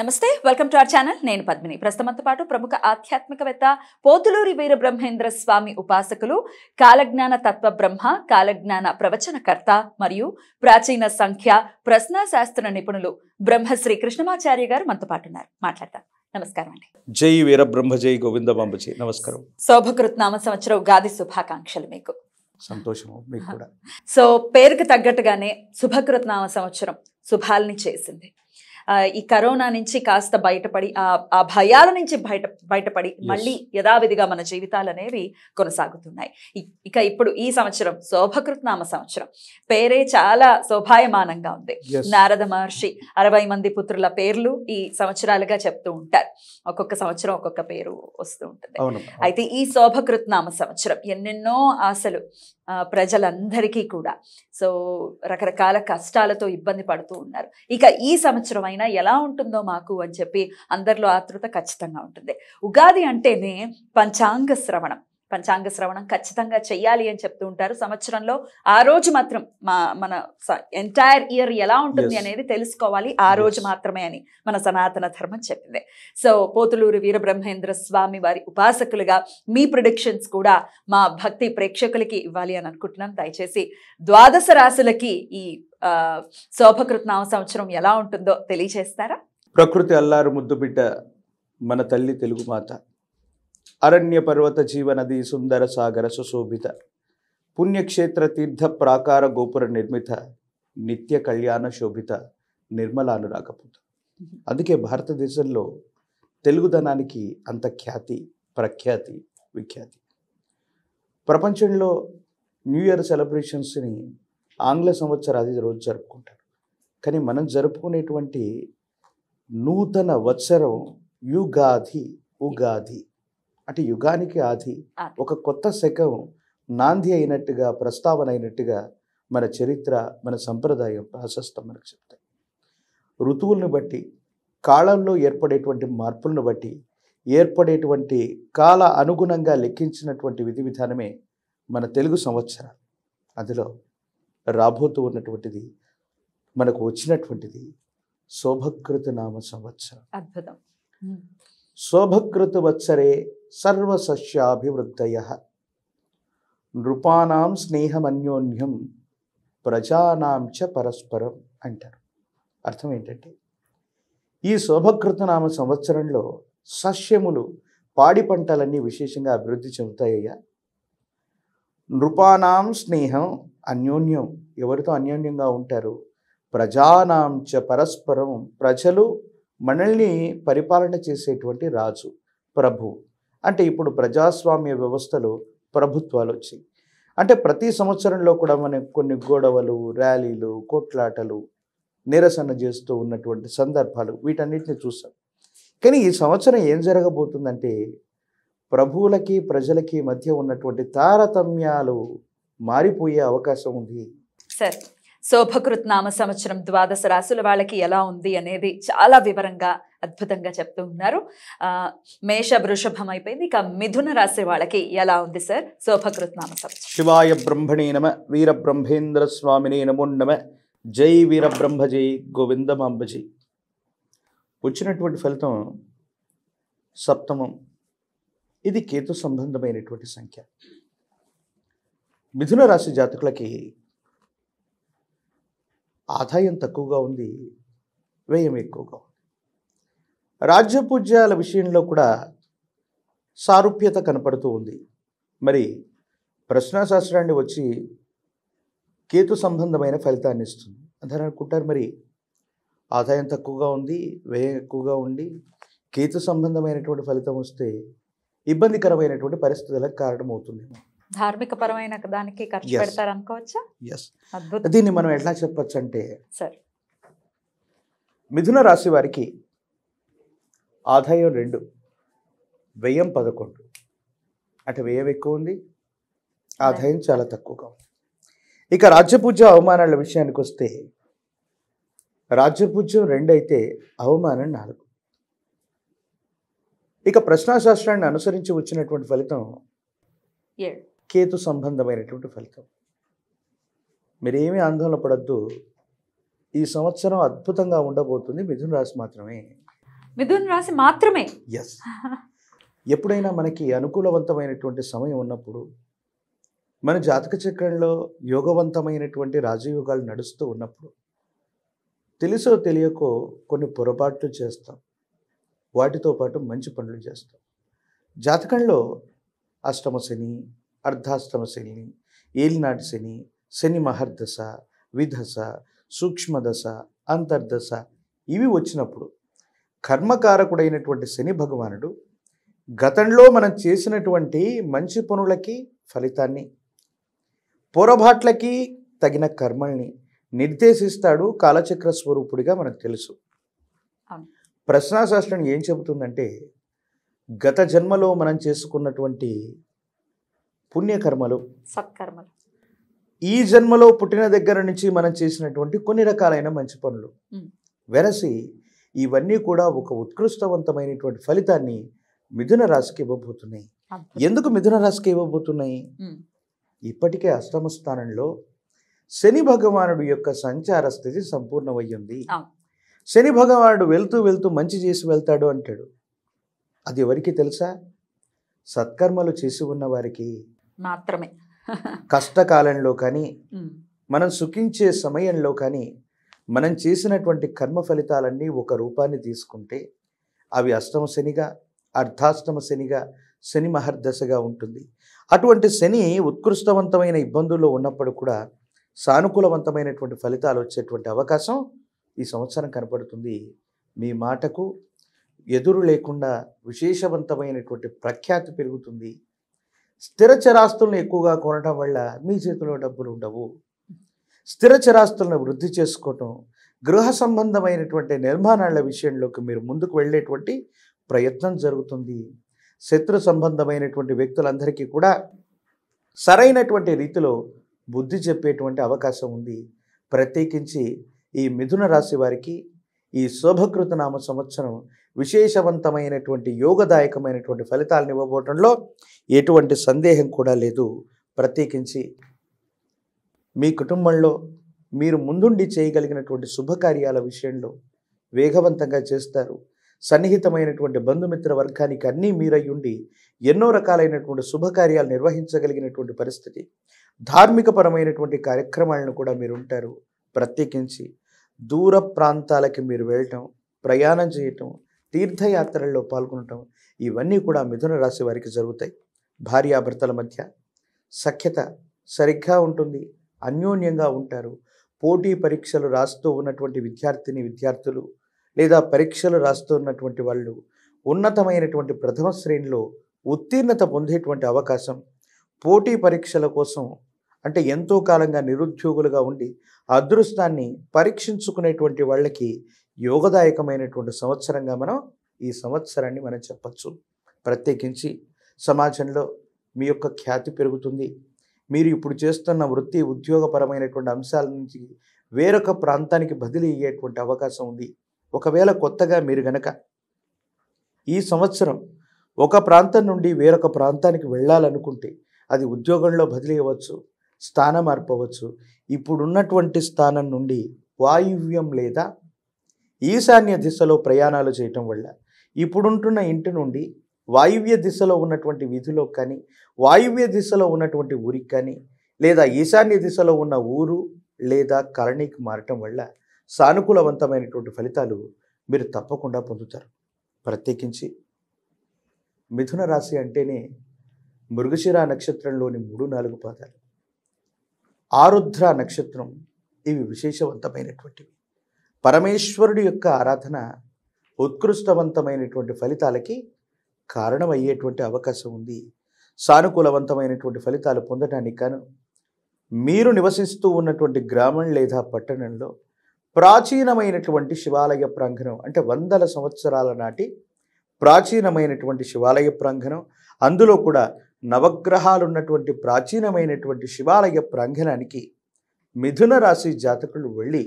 నమస్తే welcome to our channel నేను పద్మిని ప్రస్తుతంతో పాటు ప్రముఖ ఆధ్యాత్మికవేత్త పోతులూరి వీర బ్రహ్మేంద్ర స్వామి ఉపాసకులు కాలజ్ఞాన తత్వ బ్రహ్మ కాలజ్ఞాన ప్రవచనకర్త మరియు ప్రాచీన సంఖ్య శాస్త్ర నిపుణులు బ్రహ్మశ్రీ కృష్ణమాచార్య గారు మనతో పాటు ఉన్నారు మాట్లాడతాం నమస్కారం అండి జై వీర బ్రహ్మ జై గోవిందమాంబజీ నమస్కారం శోభకృత్ నామ సంవత్సరం గాది శుభాకాంక్షలు మీకు సంతోషము మీకు కూడా సో పేరుకు తగ్గట్టుగానే శుభకృత్ నామ సంవత్సరం శుభాలని చేసింది ఈ కరోనా నుంచి కాస్త బయటపడి ఆ భయాల నుంచి బయట బయటపడి మళ్ళీ యథావిధిగా మన జీవితాలు అనేవి కొనసాగుతున్నాయి ఇక ఇప్పుడు ఈ సంవత్సరం శోభకృత్నామ సంవత్సరం పేరే చాలా శోభాయమానంగా ఉంది నారద మహర్షి అరవై మంది పుత్రుల పేర్లు ఈ సంవత్సరాలుగా చెప్తూ ఉంటారు ఒక్కొక్క సంవత్సరం ఒక్కొక్క పేరు వస్తూ ఉంటుంది అయితే ఈ శోభకృత్నామ సంవత్సరం ఎన్నెన్నో ఆశలు ప్రజలందరికీ కూడా సో రకరకాల కష్టాలతో ఇబ్బంది పడుతూ ఉన్నారు ఇక ఈ సంవత్సరం అయినా ఎలా ఉంటుందో మాకు అని చెప్పి అందరిలో ఆతృత ఖచ్చితంగా ఉంటుంది ఉగాది అంటేనే పంచాంగ శ్రవణం పంచాంగ శ్రవణం ఖచ్చితంగా చెయ్యాలి అని చెప్తూ ఉంటారు సంవత్సరంలో ఆ రోజు మాత్రం మా మన ఎంటైర్ ఇయర్ ఎలా ఉంటుంది అనేది తెలుసుకోవాలి ఆ రోజు మాత్రమే అని మన సనాతన ధర్మం చెప్పింది సో పోతులూరు వీరబ్రహ్మేంద్ర స్వామి వారి ఉపాసకులుగా మీ ప్రొడిక్షన్స్ కూడా మా భక్తి ప్రేక్షకులకి ఇవ్వాలి అని అనుకుంటున్నాం దయచేసి ద్వాదశ రాశులకి ఈ నామ సంవత్సరం ఎలా ఉంటుందో తెలియజేస్తారా ప్రకృతి అల్లారు ముద్దుబిడ్డ మన తల్లి తెలుగు మాత అరణ్య పర్వత జీవనది సుందర సాగర సుశోభిత పుణ్యక్షేత్ర తీర్థ ప్రాకార గోపుర నిర్మిత నిత్య కళ్యాణ శోభిత నిర్మల అనురాగపుత అందుకే భారతదేశంలో తెలుగుదనానికి అంత ఖ్యాతి ప్రఖ్యాతి విఖ్యాతి ప్రపంచంలో న్యూ ఇయర్ సెలబ్రేషన్స్ని ఆంగ్ల సంవత్సరాది రోజు జరుపుకుంటారు కానీ మనం జరుపుకునేటువంటి నూతన వత్సరం యుగాది ఉగాది అంటే యుగానికి ఆది ఒక కొత్త శకం నాంది అయినట్టుగా ప్రస్తావన అయినట్టుగా మన చరిత్ర మన సంప్రదాయం ప్రాశస్తం మనకు చెప్తాయి ఋతువులను బట్టి కాలంలో ఏర్పడేటువంటి మార్పులను బట్టి ఏర్పడేటువంటి కాల అనుగుణంగా లెక్కించినటువంటి విధి విధానమే మన తెలుగు సంవత్సరాలు అందులో రాబోతూ ఉన్నటువంటిది మనకు వచ్చినటువంటిది శోభకృత నామ సంవత్సరం అద్భుతం శోభకృతువత్సరే సర్వసస్యాభివృద్ధయ నృపానాం స్నేహమన్యోన్యం ప్రజానాం చ పరస్పరం అంటారు అర్థం ఏంటంటే ఈ శోభకృతనామ సంవత్సరంలో సస్యములు పాడి పంటలన్నీ విశేషంగా అభివృద్ధి చెందుతాయ్యా నృపానాం స్నేహం అన్యోన్యం ఎవరితో అన్యోన్యంగా ఉంటారు ప్రజానాం చ పరస్పరం ప్రజలు మనల్ని పరిపాలన చేసేటువంటి రాజు ప్రభు అంటే ఇప్పుడు ప్రజాస్వామ్య వ్యవస్థలో ప్రభుత్వాలు వచ్చాయి అంటే ప్రతి సంవత్సరంలో కూడా మనకు కొన్ని గొడవలు ర్యాలీలు కొట్లాటలు నిరసన చేస్తూ ఉన్నటువంటి సందర్భాలు వీటన్నిటిని చూసాం కానీ ఈ సంవత్సరం ఏం జరగబోతుందంటే ప్రభువులకి ప్రజలకి మధ్య ఉన్నటువంటి తారతమ్యాలు మారిపోయే అవకాశం ఉంది సరే శోభకృత్ నామ సంవత్సరం ద్వాదశ రాశుల వాళ్ళకి ఎలా ఉంది అనేది చాలా వివరంగా అద్భుతంగా చెప్తూ ఉన్నారు మేష వృషభం అయిపోయింది ఇక మిథున రాశి వాళ్ళకి ఎలా ఉంది సార్ శోభకృత్ నామ సంవత్సరం శివాయ బ్రహ్మణి నమ వీర బ్రహ్మేంద్ర స్వామిని నమో నమ జై వీర బ్రహ్మజీ గోవిందమాంబజీ వచ్చినటువంటి ఫలితం సప్తమం ఇది కేతు సంబంధమైనటువంటి సంఖ్య మిథున రాశి జాతకులకి ఆదాయం తక్కువగా ఉంది వ్యయం ఎక్కువగా ఉంది రాజ్యపూజ్యాల విషయంలో కూడా సారూప్యత కనపడుతూ ఉంది మరి ప్రశ్నాశాస్త్రాన్ని వచ్చి కేతు సంబంధమైన ఫలితాన్ని ఇస్తుంది అందరూ అనుకుంటారు మరి ఆదాయం తక్కువగా ఉంది వ్యయం ఎక్కువగా ఉండి కేతు సంబంధమైనటువంటి ఫలితం వస్తే ఇబ్బందికరమైనటువంటి పరిస్థితులకు కారణమవుతుందేమో ధార్మిక పరమైన దానికి ఖర్చు పెడతారు అనుకోవచ్చా దీన్ని మనం ఎట్లా చెప్పొచ్చు అంటే మిథున రాశి వారికి ఆదాయం రెండు వ్యయం పదకొండు అంటే వ్యయం ఎక్కువ ఉంది ఆదాయం చాలా తక్కువగా ఉంది ఇక రాజ్యపూజ అవమానాల విషయానికి వస్తే రాజ్యపూజ్యం రెండు అయితే అవమానం నాలుగు ఇక ప్రశ్నాశాస్త్రాన్ని అనుసరించి వచ్చినటువంటి ఫలితం ఏడు కేతు సంబంధమైనటువంటి ఫలితం మీరేమీ ఆందోళన పడద్దు ఈ సంవత్సరం అద్భుతంగా ఉండబోతుంది మిథున్ రాశి మాత్రమే మిథున్ రాశి మాత్రమే ఎస్ ఎప్పుడైనా మనకి అనుకూలవంతమైనటువంటి సమయం ఉన్నప్పుడు మన జాతక చక్రంలో యోగవంతమైనటువంటి రాజయోగాలు నడుస్తూ ఉన్నప్పుడు తెలుసో తెలియకో కొన్ని పొరపాట్లు చేస్తాం వాటితో పాటు మంచి పనులు చేస్తాం జాతకంలో అష్టమ శని అర్ధాష్టమ శని ఏలినాటి శని శని మహర్దశ విధశ సూక్ష్మదశ అంతర్దశ ఇవి వచ్చినప్పుడు కర్మకారకుడైనటువంటి శని భగవానుడు గతంలో మనం చేసినటువంటి మంచి పనులకి ఫలితాన్ని పొరపాట్లకి తగిన కర్మల్ని నిర్దేశిస్తాడు కాలచక్ర స్వరూపుడిగా మనకు తెలుసు ప్రశ్నాశాస్త్రం ఏం చెబుతుందంటే గత జన్మలో మనం చేసుకున్నటువంటి పుణ్యకర్మలు సత్కర్మలు ఈ జన్మలో పుట్టిన దగ్గర నుంచి మనం చేసినటువంటి కొన్ని రకాలైన మంచి పనులు వెరసి ఇవన్నీ కూడా ఒక ఉత్కృష్టవంతమైనటువంటి ఫలితాన్ని మిథున రాశికి ఇవ్వబోతున్నాయి ఎందుకు మిథున రాశికి ఇవ్వబోతున్నాయి ఇప్పటికే అష్టమ స్థానంలో శని భగవానుడు యొక్క సంచార స్థితి సంపూర్ణమయ్యింది శని భగవానుడు వెళ్తూ వెళ్తూ మంచి చేసి వెళ్తాడు అంటాడు అది ఎవరికి తెలుసా సత్కర్మలు చేసి ఉన్న వారికి మాత్రమే కష్టకాలంలో కానీ మనం సుఖించే సమయంలో కానీ మనం చేసినటువంటి కర్మ ఫలితాలన్నీ ఒక రూపాన్ని తీసుకుంటే అవి అష్టమ శనిగా అర్ధాష్టమ శనిగా శని మహర్దశగా ఉంటుంది అటువంటి శని ఉత్కృష్టవంతమైన ఇబ్బందుల్లో ఉన్నప్పుడు కూడా సానుకూలవంతమైనటువంటి ఫలితాలు వచ్చేటువంటి అవకాశం ఈ సంవత్సరం కనపడుతుంది మీ మాటకు ఎదురు లేకుండా విశేషవంతమైనటువంటి ప్రఖ్యాతి పెరుగుతుంది స్థిర చరాస్తులను ఎక్కువగా కొనడం వల్ల మీ చేతిలో డబ్బులు ఉండవు స్థిర చరాస్తులను వృద్ధి చేసుకోవటం గృహ సంబంధమైనటువంటి నిర్మాణాల విషయంలోకి మీరు ముందుకు వెళ్ళేటువంటి ప్రయత్నం జరుగుతుంది శత్రు సంబంధమైనటువంటి వ్యక్తులందరికీ కూడా సరైనటువంటి రీతిలో బుద్ధి చెప్పేటువంటి అవకాశం ఉంది ప్రత్యేకించి ఈ మిథున రాశి వారికి ఈ నామ సంవత్సరం విశేషవంతమైనటువంటి యోగదాయకమైనటువంటి ఫలితాలను ఇవ్వబోవడంలో ఎటువంటి సందేహం కూడా లేదు ప్రత్యేకించి మీ కుటుంబంలో మీరు ముందుండి చేయగలిగినటువంటి శుభకార్యాల విషయంలో వేగవంతంగా చేస్తారు సన్నిహితమైనటువంటి బంధుమిత్ర వర్గానికి అన్నీ మీరయ్యుండి ఎన్నో రకాలైనటువంటి శుభకార్యాలు నిర్వహించగలిగినటువంటి పరిస్థితి ధార్మికపరమైనటువంటి కార్యక్రమాలను కూడా మీరుంటారు ప్రత్యేకించి దూర ప్రాంతాలకి మీరు వెళ్ళటం ప్రయాణం చేయటం తీర్థయాత్రల్లో పాల్గొనటం ఇవన్నీ కూడా మిథున రాశి వారికి జరుగుతాయి భార్యాభర్తల మధ్య సఖ్యత సరిగ్గా ఉంటుంది అన్యోన్యంగా ఉంటారు పోటీ పరీక్షలు రాస్తూ ఉన్నటువంటి విద్యార్థిని విద్యార్థులు లేదా పరీక్షలు రాస్తూ ఉన్నటువంటి వాళ్ళు ఉన్నతమైనటువంటి ప్రథమ శ్రేణిలో ఉత్తీర్ణత పొందేటువంటి అవకాశం పోటీ పరీక్షల కోసం అంటే ఎంతో కాలంగా నిరుద్యోగులుగా ఉండి అదృష్టాన్ని పరీక్షించుకునేటువంటి వాళ్ళకి యోగదాయకమైనటువంటి సంవత్సరంగా మనం ఈ సంవత్సరాన్ని మనం చెప్పచ్చు ప్రత్యేకించి సమాజంలో మీ యొక్క ఖ్యాతి పెరుగుతుంది మీరు ఇప్పుడు చేస్తున్న వృత్తి ఉద్యోగపరమైనటువంటి అంశాల నుంచి వేరొక ప్రాంతానికి బదిలీ అయ్యేటువంటి అవకాశం ఉంది ఒకవేళ కొత్తగా మీరు గనక ఈ సంవత్సరం ఒక ప్రాంతం నుండి వేరొక ప్రాంతానికి వెళ్ళాలనుకుంటే అది ఉద్యోగంలో బదిలీ అవ్వచ్చు స్థానం మార్పవచ్చు ఇప్పుడున్నటువంటి స్థానం నుండి వాయువ్యం లేదా ఈశాన్య దిశలో ప్రయాణాలు చేయటం వల్ల ఇప్పుడుంటున్న ఇంటి నుండి వాయువ్య దిశలో ఉన్నటువంటి విధిలో కానీ వాయువ్య దిశలో ఉన్నటువంటి ఊరికి కానీ లేదా ఈశాన్య దిశలో ఉన్న ఊరు లేదా కరణికి మారటం వల్ల సానుకూలవంతమైనటువంటి ఫలితాలు మీరు తప్పకుండా పొందుతారు ప్రత్యేకించి మిథున రాశి అంటేనే మృగశిర నక్షత్రంలోని మూడు నాలుగు పాదాలు ఆరుద్ర నక్షత్రం ఇవి విశేషవంతమైనటువంటివి పరమేశ్వరుడి యొక్క ఆరాధన ఉత్కృష్టవంతమైనటువంటి ఫలితాలకి కారణమయ్యేటువంటి అవకాశం ఉంది సానుకూలవంతమైనటువంటి ఫలితాలు పొందడానికి కాను మీరు నివసిస్తూ ఉన్నటువంటి గ్రామం లేదా పట్టణంలో ప్రాచీనమైనటువంటి శివాలయ ప్రాంగణం అంటే వందల సంవత్సరాల నాటి ప్రాచీనమైనటువంటి శివాలయ ప్రాంగణం అందులో కూడా నవగ్రహాలు ఉన్నటువంటి ప్రాచీనమైనటువంటి శివాలయ ప్రాంగణానికి మిథున రాశి జాతకులు వెళ్ళి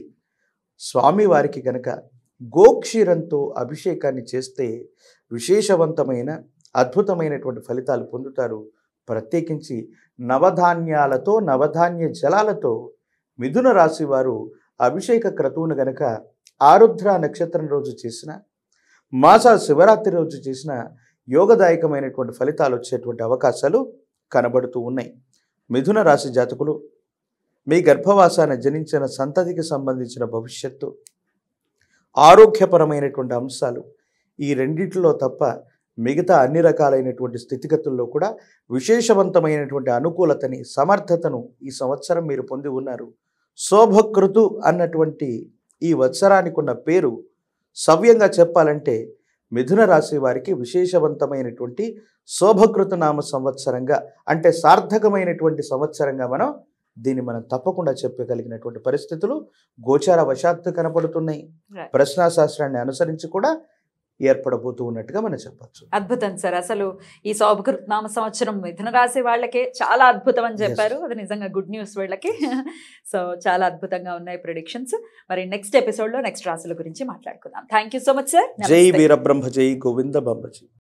స్వామివారికి గనక గోక్షీరంతో అభిషేకాన్ని చేస్తే విశేషవంతమైన అద్భుతమైనటువంటి ఫలితాలు పొందుతారు ప్రత్యేకించి నవధాన్యాలతో నవధాన్య జలాలతో మిథున రాశి వారు అభిషేక క్రతువును గనక ఆరుద్ర నక్షత్రం రోజు చేసిన మాస శివరాత్రి రోజు చేసిన యోగదాయకమైనటువంటి ఫలితాలు వచ్చేటువంటి అవకాశాలు కనబడుతూ ఉన్నాయి మిథున రాశి జాతకులు మీ గర్భవాసాన్ని జనించిన సంతతికి సంబంధించిన భవిష్యత్తు ఆరోగ్యపరమైనటువంటి అంశాలు ఈ రెండింటిలో తప్ప మిగతా అన్ని రకాలైనటువంటి స్థితిగతుల్లో కూడా విశేషవంతమైనటువంటి అనుకూలతని సమర్థతను ఈ సంవత్సరం మీరు పొంది ఉన్నారు శోభకృతు అన్నటువంటి ఈ వత్సరానికి ఉన్న పేరు సవ్యంగా చెప్పాలంటే మిథున రాశి వారికి విశేషవంతమైనటువంటి శోభకృత నామ సంవత్సరంగా అంటే సార్థకమైనటువంటి సంవత్సరంగా మనం దీన్ని మనం తప్పకుండా చెప్పగలిగినటువంటి పరిస్థితులు గోచార వశాత్తు కనపడుతున్నాయి ప్రశ్నాశాస్త్రాన్ని అనుసరించి కూడా ఏర్పడబోతూ ఉన్నట్టుగా మనం చెప్పచ్చు అద్భుతం సార్ అసలు ఈ శోభకృత్నామ సంవత్సరం మిథున రాశి వాళ్ళకే చాలా అద్భుతం అని చెప్పారు అది నిజంగా గుడ్ న్యూస్ వీళ్ళకి సో చాలా అద్భుతంగా ఉన్నాయి ప్రొడిక్షన్స్ మరి నెక్స్ట్ ఎపిసోడ్ లో నెక్స్ట్ రాశుల గురించి మాట్లాడుకుందాం థ్యాంక్ సో మచ్ సార్ జై వీరబ్రహ్మ జై గోవింద బ్రహ్మజీ